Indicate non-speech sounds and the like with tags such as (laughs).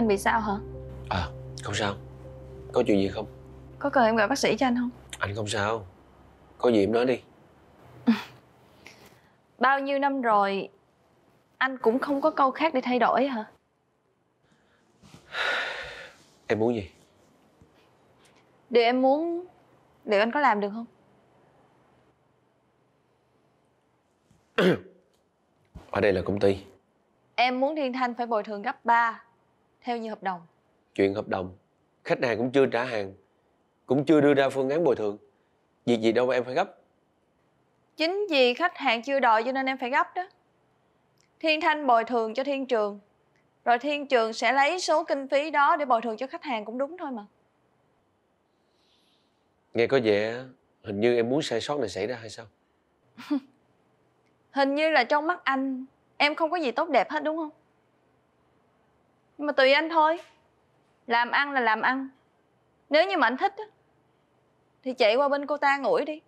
Anh bị sao hả? À, không sao Có chuyện gì không? Có cần em gọi bác sĩ cho anh không? Anh không sao Có gì em nói đi (laughs) Bao nhiêu năm rồi Anh cũng không có câu khác để thay đổi hả? (sighs) Em muốn gì? Điều em muốn Liệu anh có làm được không? (clears throat) Ở đây là công ty Em muốn Thiên Thanh phải bồi thường gấp 3 theo như hợp đồng chuyện hợp đồng khách hàng cũng chưa trả hàng cũng chưa đưa ra phương án bồi thường việc gì đâu mà em phải gấp chính vì khách hàng chưa đòi cho nên em phải gấp đó thiên thanh bồi thường cho thiên trường rồi thiên trường sẽ lấy số kinh phí đó để bồi thường cho khách hàng cũng đúng thôi mà nghe có vẻ hình như em muốn sai sót này xảy ra hay sao (laughs) hình như là trong mắt anh em không có gì tốt đẹp hết đúng không nhưng mà tùy anh thôi làm ăn là làm ăn nếu như mà anh thích thì chạy qua bên cô ta ngủi đi